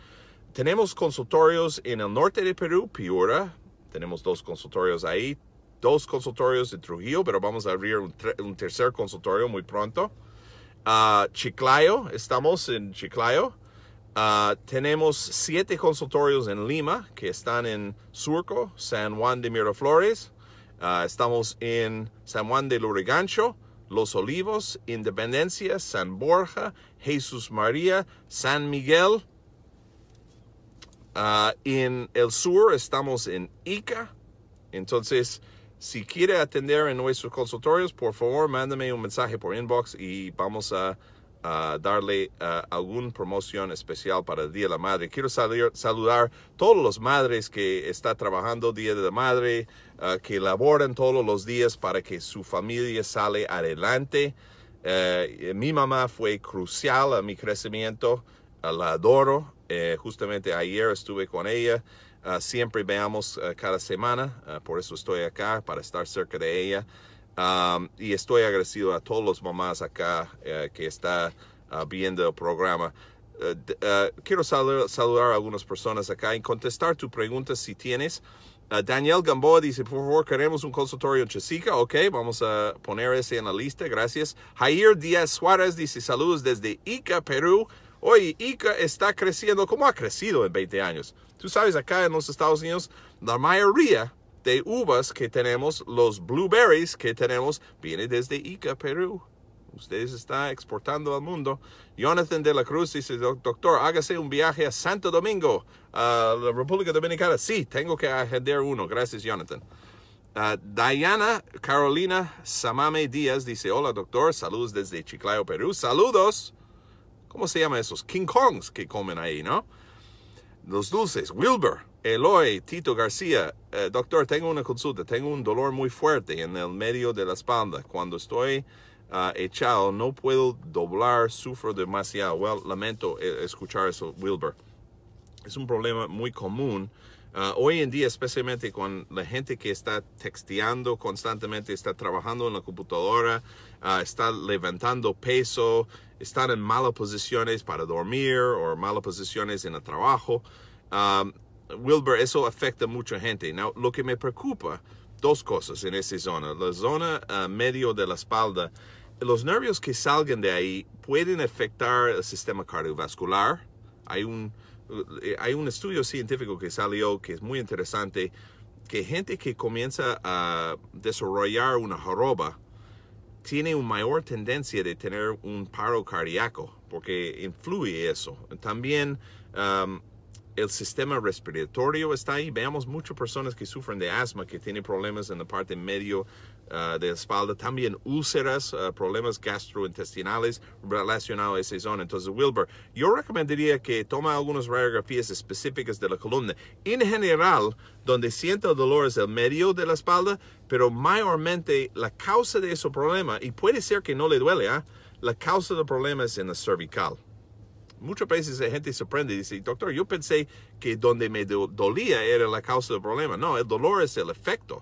Tenemos consultorios en el norte de Perú, Piura. Tenemos dos consultorios ahí. Dos consultorios de Trujillo, pero vamos a abrir un tercer consultorio muy pronto. Ah, Chiclayo, estamos en Chiclayo. Ah, tenemos siete consultorios en Lima que están en Surco, San Juan de Miraflores. Ah, estamos en San Juan de Lurigancho, Los Olivos, Independencia, San Borja, Jesús María, San Miguel. en el sur estamos en Ica. Entonces, si quiere atender en nuestros consultorios, por favor, mándame un mensaje por inbox y vamos a, darle alguna promoción especial para el Día de la Madre. Quiero saludar a todas las madres que están trabajando Día de la Madre, ah, que laboran todos los días para que su familia sale adelante. Eh, mi mamá fue crucial a mi crecimiento, ah, la adoro. Eh, justamente ayer estuve con ella Ah, siempre veamos ah, cada semana, ah, por eso estoy acá, para estar cerca de ella. y estoy agradecido a todos los mamás acá eh, que está viendo el programa. quiero saludar a algunas personas acá y contestar tu pregunta si tienes. Daniel Gamboa dice, por favor, queremos un consultorio en Chesica. Ok, vamos a poner ese en la lista. Gracias. Jair Díaz Suárez dice, saludos desde Ica, Perú. Hoy Ica está creciendo. ¿Cómo ha crecido en 20 años? Tú sabes, acá en los Estados Unidos, la mayoría de uvas que tenemos, los blueberries que tenemos, viene desde Ica, Perú. Ustedes están exportando al mundo. Jonathan de la Cruz dice, doctor, hágase un viaje a Santo Domingo, a la República Dominicana. Sí, tengo que agendar uno. Gracias, Jonathan. Ah, Diana Carolina Samame Díaz dice, hola, doctor, saludos desde Chiclayo, Perú. Saludos. ¿Cómo se llaman esos? King Kongs que comen ahí, ¿no? los dulces, Wilbur, Eloy, Tito García, eh, doctor, tengo una consulta, tengo un dolor muy fuerte en el medio de la espalda. Cuando estoy ah, echado no puedo doblar, sufro demasiado. Well, lamento eh, escuchar eso, Wilbur. Es un problema muy común Ah, hoy en día, especialmente con la gente que está texteando constantemente, está trabajando en la computadora, ah, está levantando peso, están en malas posiciones para dormir o malas posiciones en el trabajo. Um, Wilbur, eso afecta a mucha gente. Now, lo que me preocupa, dos cosas en esa zona. La zona ah, medio de la espalda, los nervios que salgan de ahí pueden afectar el sistema cardiovascular. Hay un eh, hay un estudio científico que salió que es muy interesante, que gente que comienza a desarrollar una joroba tiene una mayor tendencia de tener un paro cardíaco, porque influye eso. También um, el sistema respiratorio está ahí. Veamos muchas personas que sufren de asma, que tienen problemas en la parte medio eh, de espalda, también úlceras, eh, problemas gastrointestinales relacionados a esa zona. Entonces, Wilbur, yo recomendaría que tome algunas radiografías específicas de la columna. En general, donde sienta dolor es el medio de la espalda, pero mayormente la causa de ese problema, y puede ser que no le duele, ¿ah? la causa del problema es en la cervical muchas veces la gente se sorprende y dice, doctor, yo pensé que donde me dolía era la causa del problema. No, el dolor es el efecto.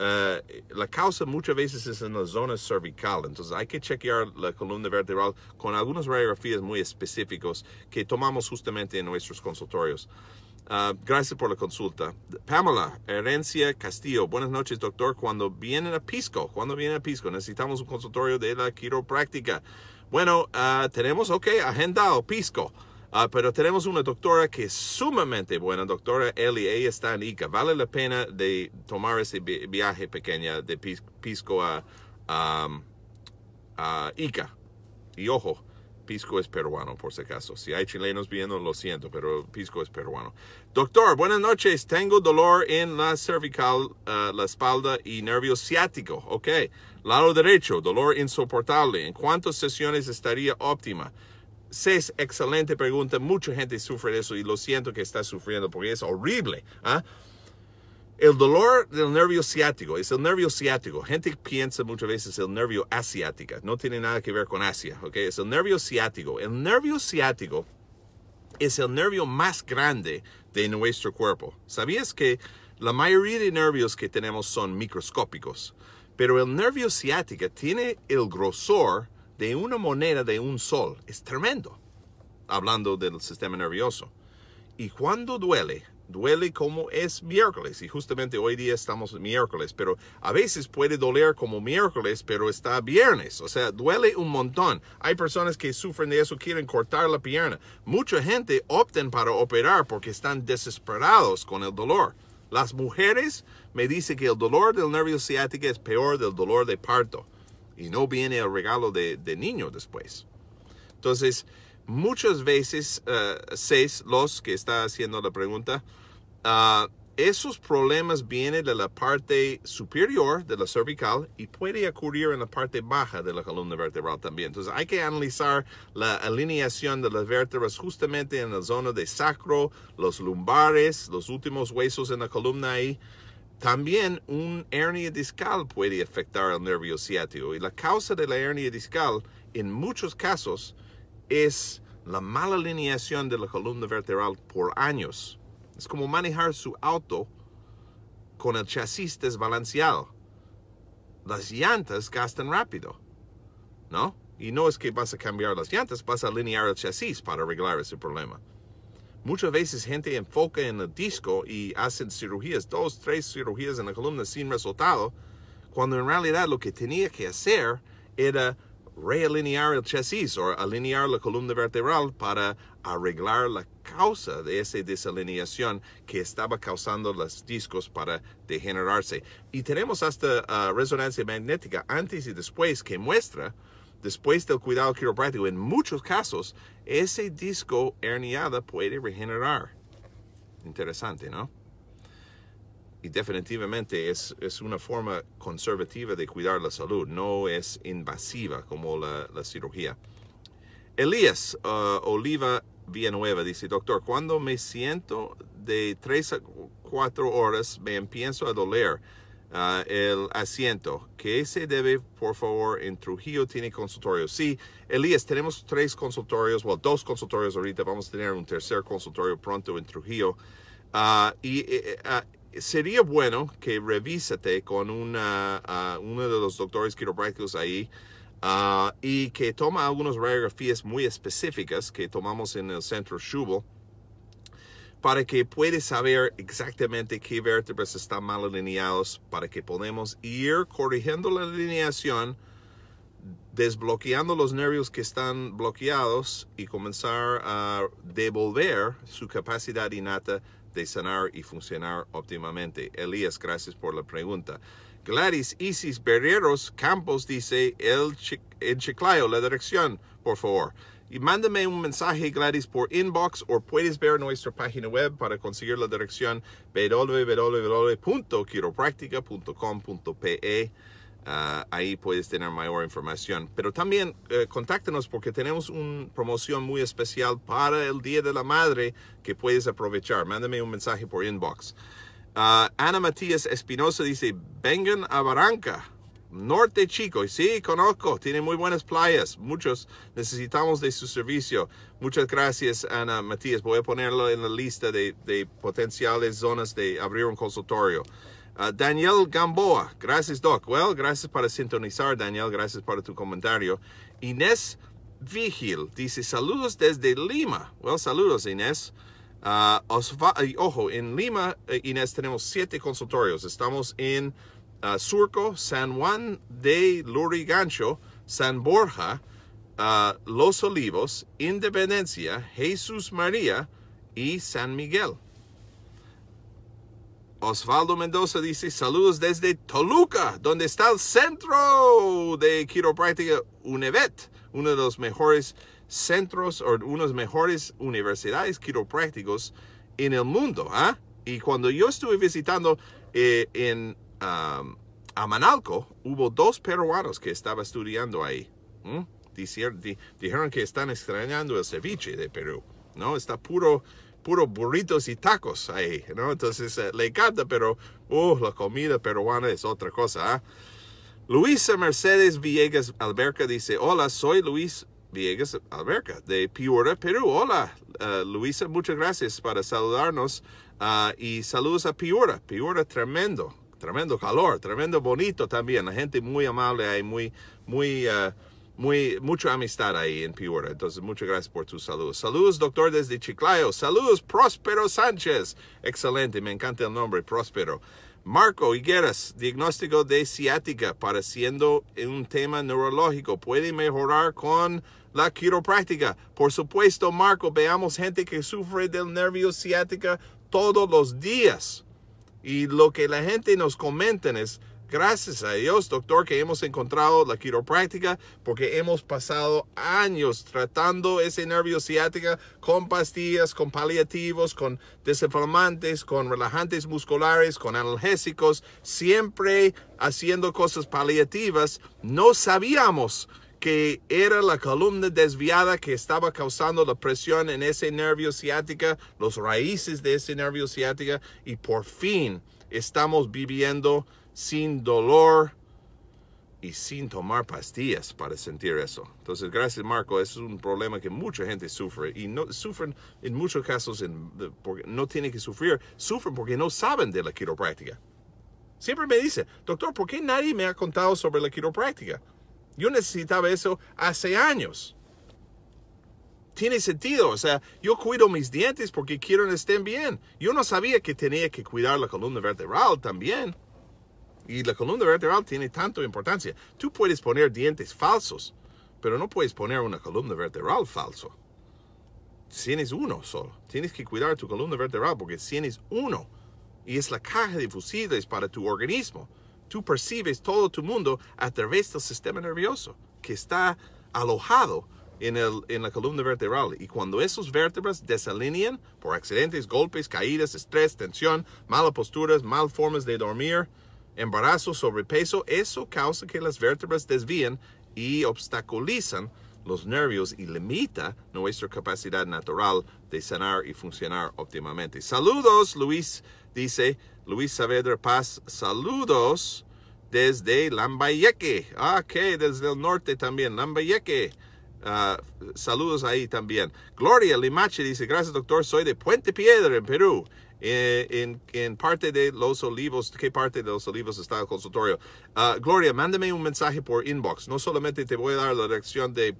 Eh, la causa muchas veces es en la zona cervical, entonces hay que chequear la columna vertebral con algunas radiografías muy específicos que tomamos justamente en nuestros consultorios. Ah, gracias por la consulta. Pamela Herencia Castillo, buenas noches doctor. Cuando vienen a Pisco, cuando viene a Pisco, necesitamos un consultorio de la quiropráctica. Bueno, ah, tenemos, ok, agendado, Pisco. Ah, pero tenemos una doctora que es sumamente buena, doctora Ellie, ella está en Ica. Vale la pena de tomar ese viaje pequeña de Pisco a, Ica. Y ojo, Pisco es peruano, por si acaso. Si hay chilenos viendo, lo siento, pero Pisco es peruano. Doctor, buenas noches. Tengo dolor en la cervical, eh, la espalda y nervio ciático. Ok. Lado derecho, dolor insoportable. ¿En cuántas sesiones estaría óptima? es excelente pregunta. Mucha gente sufre de eso y lo siento que está sufriendo porque es horrible. ¿ah? El dolor del nervio ciático es el nervio ciático. Gente piensa muchas veces el nervio asiático. No tiene nada que ver con Asia. ¿ok? Es el nervio ciático. El nervio ciático es el nervio más grande de nuestro cuerpo. ¿Sabías que la mayoría de nervios que tenemos son microscópicos? Pero el nervio ciático tiene el grosor de una moneda de un sol es tremendo, hablando del sistema nervioso. Y cuando duele, duele como es miércoles. Y justamente hoy día estamos miércoles, pero a veces puede doler como miércoles, pero está viernes. O sea, duele un montón. Hay personas que sufren de eso, quieren cortar la pierna. Mucha gente opten para operar porque están desesperados con el dolor. Las mujeres me dicen que el dolor del nervio ciático es peor del dolor de parto y no viene el regalo de, niño después. Entonces, muchas veces, seis, eh, los que está haciendo la pregunta, ah, esos problemas vienen de la parte superior de la cervical y puede ocurrir en la parte baja de la columna vertebral también. Entonces hay que analizar la alineación de las vértebras justamente en la zona de sacro, los lumbares, los últimos huesos en la columna ahí. También un hernia discal puede afectar al nervio ciático y la causa de la hernia discal en muchos casos es la mala alineación de la columna vertebral por años. Es como manejar su auto con el chasis desbalanceado. Las llantas gastan rápido, ¿no? Y no es que vas a cambiar las llantas, vas a alinear el chasis para arreglar ese problema. Muchas veces gente enfoca en el disco y hacen cirugías, dos, tres cirugías en la columna sin resultado, cuando en realidad lo que tenía que hacer era realinear el chasis o alinear la columna vertebral para arreglar la causa de esa desalineación que estaba causando los discos para degenerarse. Y tenemos hasta ah, resonancia magnética antes y después que muestra Después del cuidado quiropráctico, en muchos casos, ese disco herniada puede regenerar. Interesante, ¿no? Y definitivamente es, una forma conservativa de cuidar la salud, no es invasiva como la, cirugía. Elías uh, Oliva Villanueva dice, doctor, cuando me siento de 3 a 4 horas me empiezo a doler Ah, el asiento. que se debe, por favor, en Trujillo tiene consultorio Sí, Elías, tenemos tres consultorios, o dos consultorios ahorita, vamos a tener un tercer consultorio pronto en Trujillo. Ah, y eh, eh, ah, sería bueno que revísate con una, uno de los doctores quiroprácticos ahí. y que toma algunas radiografías muy específicas que tomamos en el centro Schubel para que puedas saber exactamente qué vértebras están mal alineados, para que podamos ir corrigiendo la alineación, desbloqueando los nervios que están bloqueados y comenzar a devolver su capacidad innata de sanar y funcionar óptimamente. Elías, gracias por la pregunta. Gladys Isis Berreros Campos dice el, el chiclayo, la dirección, por favor. Y mándame un mensaje, gratis por inbox o puedes ver nuestra página web para conseguir la dirección www.quiropractica.com.pe. Ah, ahí puedes tener mayor información. Pero también eh, contáctanos contáctenos porque tenemos una promoción muy especial para el Día de la Madre que puedes aprovechar. Mándame un mensaje por inbox. Ah, Ana Matías Espinosa dice, vengan a Barranca. Norte Chico, y sí, conozco, tiene muy buenas playas, muchos necesitamos de su servicio. Muchas gracias, Ana Matías. Voy a ponerlo en la lista de, potenciales zonas de abrir un consultorio. Ah, Daniel Gamboa, gracias, Doc. Well, gracias para sintonizar, Daniel, gracias para tu comentario. Inés Vigil dice, saludos desde Lima. Well, saludos, Inés. Ah, ojo, en Lima, eh, Inés, tenemos siete consultorios. Estamos en... Surco, San Juan de Lurigancho, San Borja, Los Olivos, Independencia, Jesús María y San Miguel. Osvaldo Mendoza dice saludos desde Toluca, donde está el centro de quiropráctica UNEVET, uno de los mejores centros o unas mejores universidades quiroprácticos en el mundo. ¿ah? Y cuando yo estuve visitando eh, en a Manalco hubo dos peruanos que estaban estudiando ahí. ¿Mm? dijeron que están extrañando el ceviche de Perú, ¿no? Está puro, puro burritos y tacos ahí, ¿no? Entonces eh, le encanta, pero uh, la comida peruana es otra cosa. ¿ah? Luisa Mercedes Villegas Alberca dice, hola, soy Luis Villegas Alberca de Piura, Perú. Hola, eh, Luisa, muchas gracias para saludarnos ah, y saludos a Piura. Piura, tremendo tremendo calor, tremendo bonito también. La gente muy amable ahí, muy, muy, eh, muy, mucha amistad ahí en Piura. Entonces, muchas gracias por tu salud. Saludos, doctor, desde Chiclayo. Saludos, Próspero Sánchez. Excelente, me encanta el nombre, Próspero. Marco Higueras, diagnóstico de ciática, pareciendo un tema neurológico. ¿Puede mejorar con la quiropráctica? Por supuesto, Marco, veamos gente que sufre del nervio ciática todos los días. Y lo que la gente nos comenten es, gracias a Dios, doctor, que hemos encontrado la quiropráctica porque hemos pasado años tratando ese nervio ciática con pastillas, con paliativos, con desinflamantes, con relajantes musculares, con analgésicos, siempre haciendo cosas paliativas. No sabíamos era la columna desviada que estaba causando la presión en ese nervio ciática, los raíces de ese nervio ciática, y por fin estamos viviendo sin dolor y sin tomar pastillas para sentir eso. Entonces, gracias Marco, es un problema que mucha gente sufre y no sufren en muchos casos porque no tienen que sufrir, sufren porque no saben de la quiropráctica. Siempre me dice, doctor, ¿por qué nadie me ha contado sobre la quiropráctica? Yo necesitaba eso hace años. Tiene sentido, o sea, yo cuido mis dientes porque quiero que estén bien. Yo no sabía que tenía que cuidar la columna vertebral también. Y la columna vertebral tiene tanta importancia. Tú puedes poner dientes falsos, pero no puedes poner una columna vertebral falso. Tienes uno solo. Tienes que cuidar tu columna vertebral porque tienes uno. Y es la caja de fusiles para tu organismo tú percibes todo tu mundo a través del sistema nervioso que está alojado en, la columna vertebral. Y cuando esos vértebras desalinean por accidentes, golpes, caídas, estrés, tensión, malas posturas, mal formas de dormir, embarazo, sobrepeso, eso causa que las vértebras desvíen y obstaculizan los nervios y limita nuestra capacidad natural de sanar y funcionar óptimamente. Saludos, Luis, dice Luis Saavedra Paz. Saludos desde Lambayeque. Ah, que desde el norte también, Lambayeque. Ah, saludos ahí también. Gloria Limache dice, gracias doctor, soy de Puente Piedra en Perú. Eh, en, parte de los olivos, qué parte de los olivos está el consultorio. Ah, Gloria, mándame un mensaje por inbox. No solamente te voy a dar la dirección de,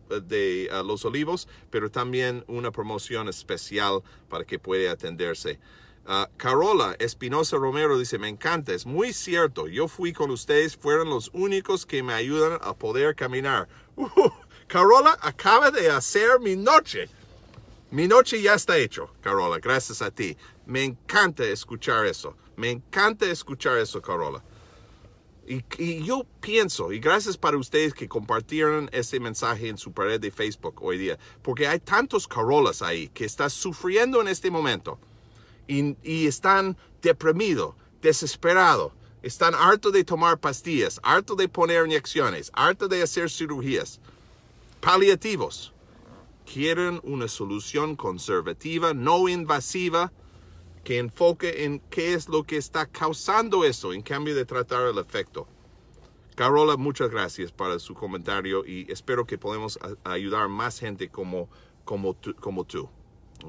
ah, los olivos, pero también una promoción especial para que pueda atenderse. Ah, Carola Espinosa Romero dice, me encanta, es muy cierto, yo fui con ustedes, fueron los únicos que me ayudan a poder caminar. <laughs> Uh, Carola acaba de hacer mi noche. Mi noche ya está hecho, Carola, gracias a ti. Me encanta escuchar eso. Me encanta escuchar eso, Carola. Y, yo pienso, y gracias para ustedes que compartieron ese mensaje en su pared de Facebook hoy día, porque hay tantos Carolas ahí que están sufriendo en este momento y, y están deprimidos, desesperados, están hartos de tomar pastillas, hartos de poner inyecciones, hartos de hacer cirugías, paliativos. Quieren una solución conservativa, no invasiva, que enfoque en qué es lo que está causando eso, en cambio de tratar el efecto. Carola, muchas gracias por su comentario y espero que podamos ayudar más gente como, como, tú,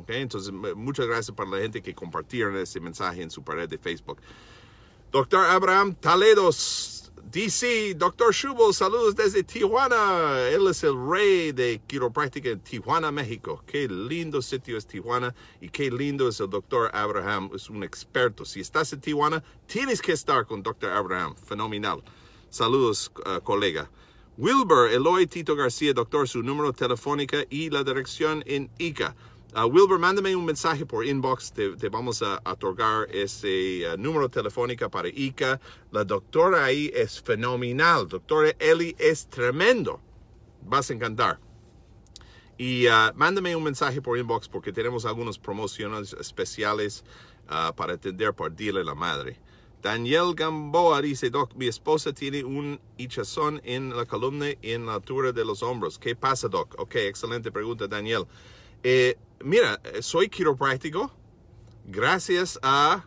Entonces, muchas gracias para la gente que compartieron ese mensaje en su pared de Facebook. Doctor Abraham Taledos, D.C., Doctor Schubel, saludos desde Tijuana. Él es el rey de quiropráctica en Tijuana, México. Qué lindo sitio es Tijuana y qué lindo es el doctor Abraham. Es un experto. Si estás en Tijuana, tienes que estar con doctor Abraham. Fenomenal. Saludos, eh, colega. Wilbur Eloy Tito García, doctor, su número telefónica y la dirección en ICA. Uh, Wilbur, mándame un mensaje por inbox, te, vamos a, otorgar ese uh, número telefónico para ICA. La doctora ahí es fenomenal, doctora Eli es tremendo, vas a encantar. Y uh, mándame un mensaje por inbox porque tenemos algunas promociones especiales para atender por Dile la Madre. Daniel Gamboa dice, Doc, mi esposa tiene un hinchazón en la columna y en la altura de los hombros. ¿Qué pasa, Doc? Ok, excelente pregunta, Daniel. Eh, mira, eh, soy quiropráctico gracias a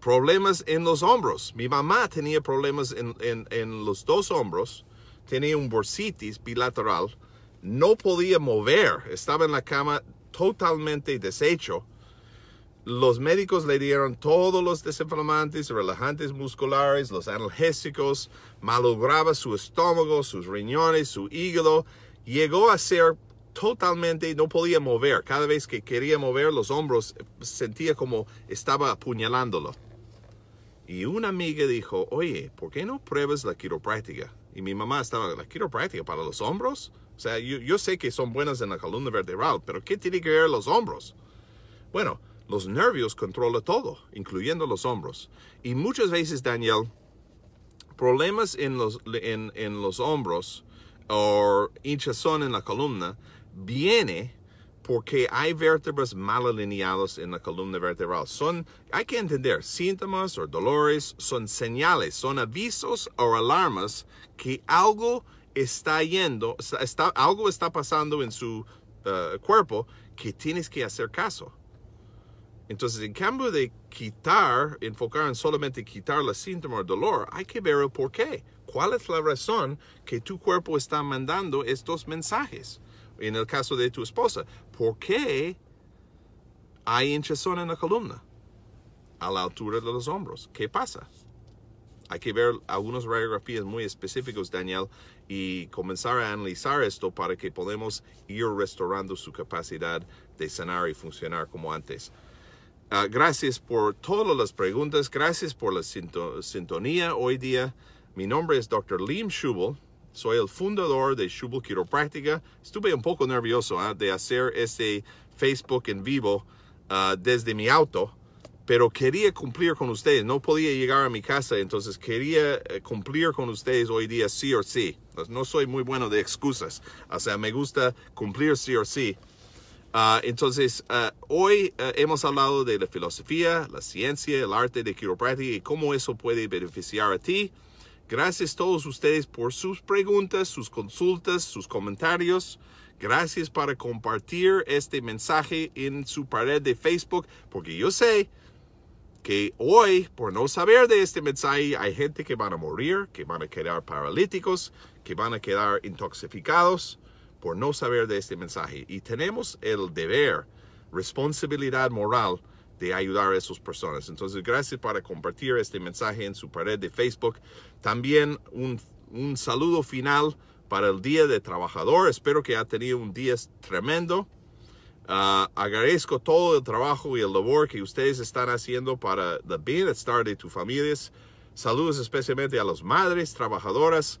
problemas en los hombros. Mi mamá tenía problemas en, los dos hombros, tenía un bursitis bilateral, no podía mover, estaba en la cama totalmente deshecho. Los médicos le dieron todos los desinflamantes, relajantes musculares, los analgésicos, malograba su estómago, sus riñones, su hígado, llegó a ser totalmente, no podía mover. Cada vez que quería mover los hombros, eh, sentía como estaba apuñalándolo. Y una amiga dijo, oye, ¿por qué no pruebas la quiropráctica? Y mi mamá estaba, ¿la quiropráctica para los hombros? O sea, yo, sé que son buenas en la columna vertebral, pero ¿qué tiene que ver los hombros? Bueno, los nervios controlan todo, incluyendo los hombros. Y muchas veces, Daniel, problemas en los, en los hombros o hinchazón en la columna viene porque hay vértebras mal alineadas en la columna vertebral. Son, hay que entender, síntomas o dolores son señales, son avisos o alarmas que algo está yendo, está, algo está pasando en su eh, cuerpo que tienes que hacer caso. Entonces, en cambio de quitar, enfocar en solamente quitar la síntomas o dolor, hay que ver el por qué. ¿Cuál es la razón que tu cuerpo está mandando estos mensajes? en el caso de tu esposa, ¿por qué hay hinchazón en la columna a la altura de los hombros? ¿Qué pasa? Hay que ver algunas radiografías muy específicas, Daniel, y comenzar a analizar esto para que podamos ir restaurando su capacidad de sanar y funcionar como antes. Ah, gracias por todas las preguntas, gracias por la sintonía hoy día. Mi nombre es Dr. Liam Schubel soy el fundador de Shubel Quiropráctica. Estuve un poco nervioso ah, de hacer este Facebook en vivo ah, desde mi auto, pero quería cumplir con ustedes. No podía llegar a mi casa, entonces quería eh, cumplir con ustedes hoy día sí o sí. Pues, no soy muy bueno de excusas, o sea, me gusta cumplir sí o sí. Ah, entonces, hoy hemos hablado de la filosofía, la ciencia, el arte de quiropráctica y cómo eso puede beneficiar a ti. Gracias a todos ustedes por sus preguntas, sus consultas, sus comentarios. Gracias para compartir este mensaje en su pared de Facebook, porque yo sé que hoy, por no saber de este mensaje, hay gente que van a morir, que van a quedar paralíticos, que van a quedar intoxicados por no saber de este mensaje. Y tenemos el deber, responsabilidad moral de ayudar a esas personas. Entonces, gracias para compartir este mensaje en su pared de Facebook. También un, saludo final para el Día de Trabajador. Espero que ha tenido un día tremendo. Ah, agradezco todo el trabajo y el labor que ustedes están haciendo para el bienestar de tus familias. Saludos especialmente a las madres trabajadoras,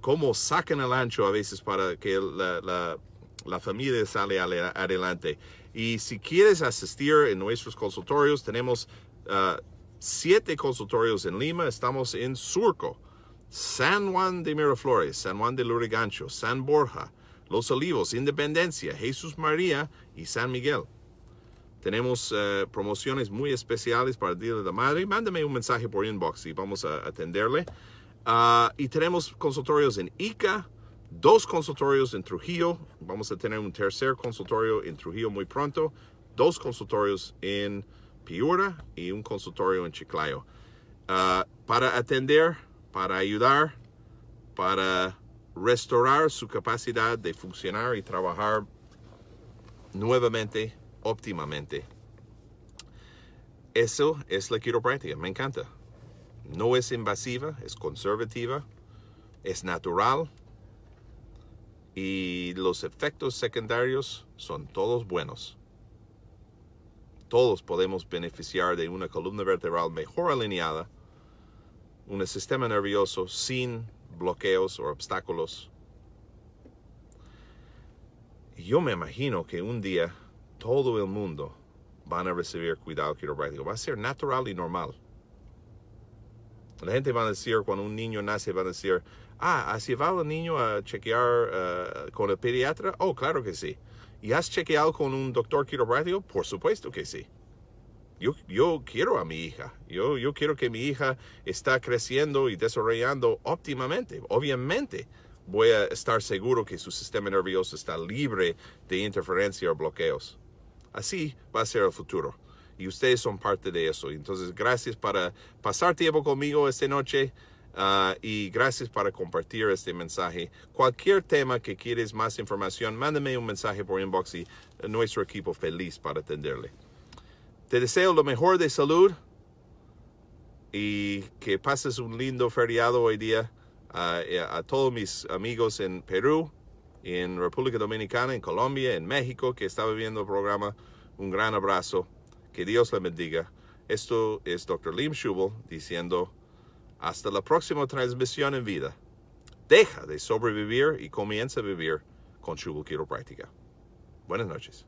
cómo sacan el ancho a veces para que la, familia sale adelante. Y si quieres asistir en nuestros consultorios, tenemos ah, siete consultorios en Lima. Estamos en Surco, San Juan de Miraflores, San Juan de Lurigancho, San Borja, Los Olivos, Independencia, Jesús María y San Miguel. Tenemos eh, promociones muy especiales para el Día de la Madre. Mándame un mensaje por inbox y vamos a atenderle. Ah, y tenemos consultorios en Ica, dos consultorios en Trujillo. Vamos a tener un tercer consultorio en Trujillo muy pronto. Dos consultorios en Piura y un consultorio en Chiclayo. Ah, para atender, para ayudar, para restaurar su capacidad de funcionar y trabajar nuevamente, óptimamente. Eso es la quiropráctica, me encanta. No es invasiva, es conservativa, es natural, y los efectos secundarios son todos buenos. Todos podemos beneficiar de una columna vertebral mejor alineada, un sistema nervioso sin bloqueos o obstáculos. Yo me imagino que un día todo el mundo van a recibir cuidado quirúrgico. Va a ser natural y normal. La gente va a decir, cuando un niño nace, va a decir, ah, ¿has ah, llevado al niño a chequear eh, con el pediatra? Oh, claro que sí. ¿Y has chequeado con un doctor quiropráctico? Por supuesto que sí. Yo, quiero a mi hija. Yo, yo quiero que mi hija está creciendo y desarrollando óptimamente. Obviamente voy a estar seguro que su sistema nervioso está libre de interferencia o bloqueos. Así va a ser el futuro. Y ustedes son parte de eso. Entonces, gracias para pasar tiempo conmigo esta noche. Ah, y gracias para compartir este mensaje. Cualquier tema que quieres más información, mándame un mensaje por inbox y nuestro equipo feliz para atenderle. Te deseo lo mejor de salud y que pases un lindo feriado hoy día ah, a todos mis amigos en Perú, en República Dominicana, en Colombia, en México, que estaba viendo el programa. Un gran abrazo. Que Dios le bendiga. Esto es Dr. Lim Schubel diciendo... Hasta la próxima transmisión en vida. Deja de sobrevivir y comienza a vivir con Chubo Quiropráctica. Buenas noches.